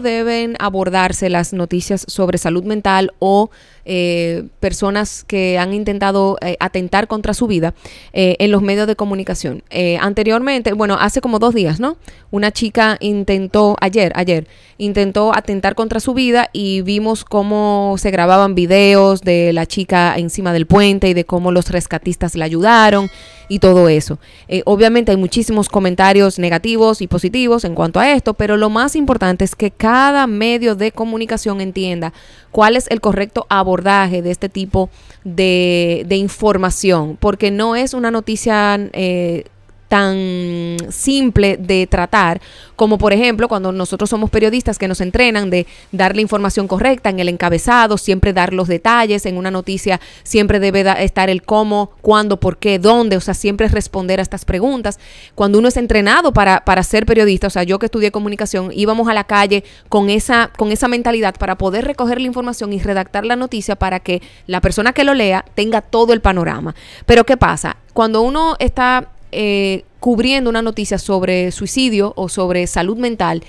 deben abordarse las noticias sobre salud mental o eh, personas que han intentado eh, atentar contra su vida eh, en los medios de comunicación? anteriormente, bueno, hace como dos días, ¿no? Una chica intentó, ayer, ayer, intentó atentar contra su vida y vimos cómo se grababan videos de la chica encima del puente y de cómo los rescatistas la ayudaron y todo eso. Eh, obviamente hay muchísimos comentarios negativos y positivos en cuanto a esto, pero lo más importante es que cada medio de comunicación entienda cuál es el correcto abordaje de este tipo de, información, porque no es una noticia eh, tan simple de tratar, como por ejemplo cuando nosotros somos periodistas que nos entrenan de dar la información correcta en el encabezado, siempre dar los detalles, en una noticia siempre debe estar el cómo, cuándo, por qué, dónde, o sea, siempre responder a estas preguntas. Cuando uno es entrenado para, para ser periodista, o sea, yo que estudié comunicación, íbamos a la calle con esa, con esa mentalidad para poder recoger la información y redactar la noticia para que la persona que lo lea tenga todo el panorama. Pero ¿qué pasa? Cuando uno está eh, cubriendo una noticia sobre suicidio o sobre salud mental,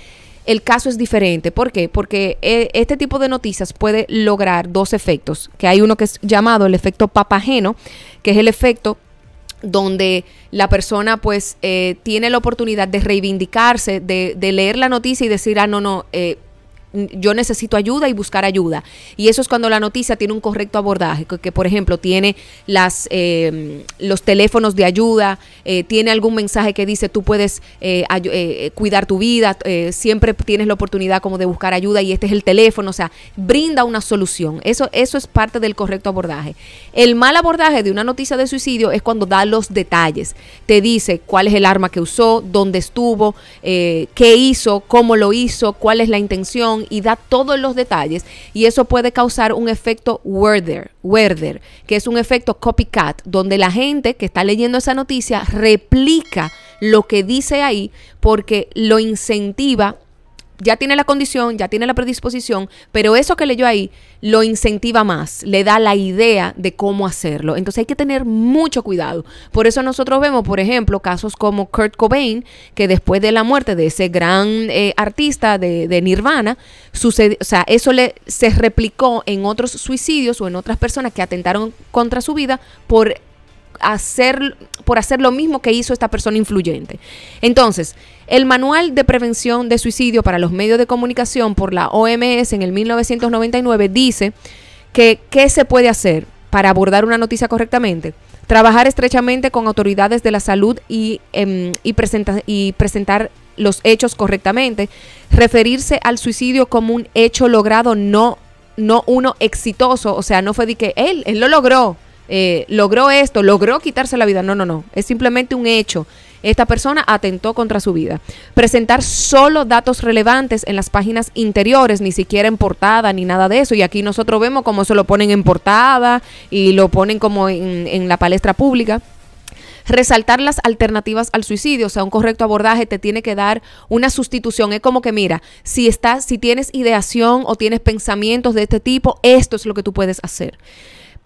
el caso es diferente. ¿Por qué? Porque eh, este tipo de noticias puede lograr dos efectos, que hay uno que es llamado el efecto papageno, que es el efecto donde la persona pues eh, tiene la oportunidad de reivindicarse, de, de, leer la noticia y decir, ah, no, no, eh, yo necesito ayuda y buscar ayuda. Y eso es cuando la noticia tiene un correcto abordaje, que, por ejemplo tiene las, em, los teléfonos de ayuda, eh, tiene algún mensaje que dice tú puedes eh, eh, cuidar tu vida, siempre tienes la oportunidad como de buscar ayuda y este es el teléfono, o sea, brinda una solución. Eso, eso es parte del correcto abordaje. El mal abordaje de una noticia de suicidio es cuando da los detalles, te dice cuál es el arma que usó, dónde estuvo, qué hizo, cómo lo hizo, cuál es la intención y da todos los detalles y eso puede causar un efecto Werder, Werder, que es un efecto copycat, donde la gente que está leyendo esa noticia replica lo que dice ahí porque lo incentiva ya tiene la condición, ya tiene la predisposición, pero eso que leyó ahí lo incentiva más, le da la idea de cómo hacerlo. Entonces hay que tener mucho cuidado. Por eso nosotros vemos, por ejemplo, casos como Kurt Cobain, que después de la muerte de ese gran eh, artista de, de Nirvana, o sea, eso le, se replicó en otros suicidios o en otras personas que atentaron contra su vida por hacer, por hacer lo mismo que hizo esta persona influyente. Entonces, el Manual de Prevención de Suicidio para los Medios de Comunicación por la OMS en el 1999 dice que qué se puede hacer para abordar una noticia correctamente. Trabajar estrechamente con autoridades de la salud y, em, y, presentar los hechos correctamente. Referirse al suicidio como un hecho logrado, no, no uno exitoso. O sea, no fue de que él, él lo logró eh, logró esto, logró quitarse la vida. No, no, no. Es simplemente un hecho. Esta persona atentó contra su vida. Presentar solo datos relevantes en las páginas interiores, ni siquiera en portada ni nada de eso. Y aquí nosotros vemos cómo se lo ponen en portada y lo ponen como en, la palestra pública resaltar las alternativas al suicidio, o sea, un correcto abordaje te tiene que dar una sustitución. Es como que mira, si estás, si tienes ideación o tienes pensamientos de este tipo, esto es lo que tú puedes hacer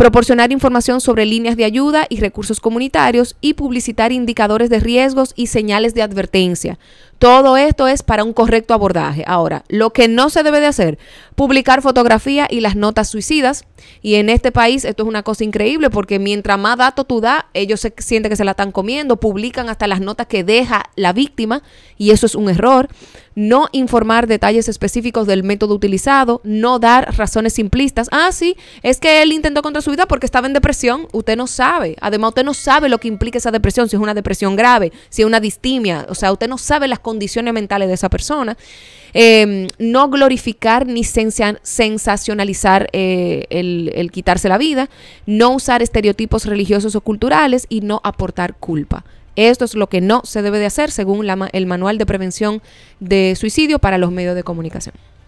proporcionar información sobre líneas de ayuda y recursos comunitarios y publicitar indicadores de riesgos y señales de advertencia, todo esto es para un correcto abordaje. Ahora, lo que no se debe de hacer, publicar fotografías y las notas suicidas. Y en este país esto es una cosa increíble porque mientras más datos tú das, ellos se sienten que se la están comiendo, publican hasta las notas que deja la víctima y eso es un error. No informar detalles específicos del método utilizado, no dar razones simplistas. Ah, sí, es que él intentó contra su vida porque estaba en depresión. Usted no sabe. Además, usted no sabe lo que implica esa depresión, si es una depresión grave, si es una distimia. O sea, usted no sabe las condiciones mentales de esa persona. Em, no glorificar ni sensacionalizar eh, el, quitarse la vida. No usar estereotipos religiosos o culturales y no aportar culpa. Esto es lo que no se debe de hacer según el Manual de Prevención de Suicidio para los medios de comunicación.